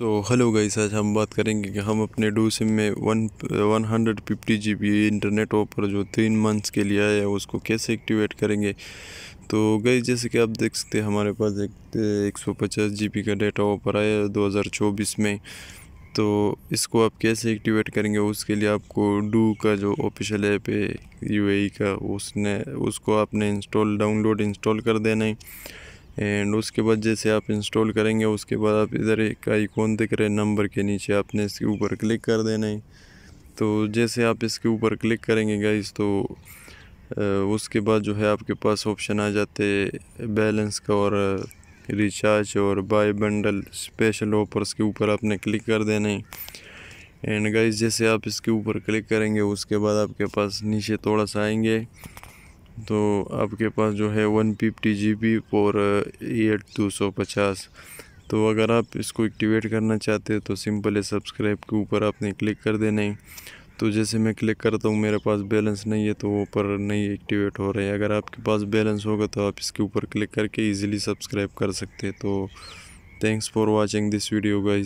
तो hello guys आज हम बात करेंगे कि हम अपने डू सिम में one one hundred fifty G B internet offer जो तीन मंथ्स के लिए आया है उसको कैसे एक्टिवेट करेंगे तो गई जैसे कि आप देख सकते हैं हमारे पास एक एक सौ पचास जी बी का डेटा ऑफर आया है दो हज़ार चौबीस में तो इसको आप कैसे एक्टिवेट करेंगे उसके लिए आपको डू का जो ऑफिशियल ऐप है यू e का उसने उसको आपने इंस्टॉल डाउनलोड इंस्टॉल कर देना है एंड उसके बाद जैसे आप इंस्टॉल करेंगे उसके बाद आप इधर एक आइकॉन दिख रहे नंबर के नीचे आपने इसके ऊपर क्लिक कर देना है तो जैसे आप इसके ऊपर क्लिक करेंगे गाइस तो उसके बाद जो है आपके पास ऑप्शन आ जाते बैलेंस का और रिचार्ज और बाय बंडल स्पेशल ऑफर्स के ऊपर आपने क्लिक कर देना है एंड गाइस जैसे आप इसके ऊपर क्लिक करेंगे उसके बाद आपके पास नीचे थोड़ा सा आएंगे तो आपके पास जो है वन फिफ्टी जी बी और एट दो सौ पचास तो अगर आप इसको एक्टिवेट करना चाहते हैं तो सिंपल है सब्सक्राइब के ऊपर आपने क्लिक कर देना है तो जैसे मैं क्लिक करता हूँ मेरे पास बैलेंस नहीं है तो वो ऊपर नहीं एक्टिवेट हो रहा है अगर आपके पास बैलेंस होगा तो आप इसके ऊपर क्लिक करके इजीली सब्सक्राइब कर सकते हैं तो thanks for watching this video guys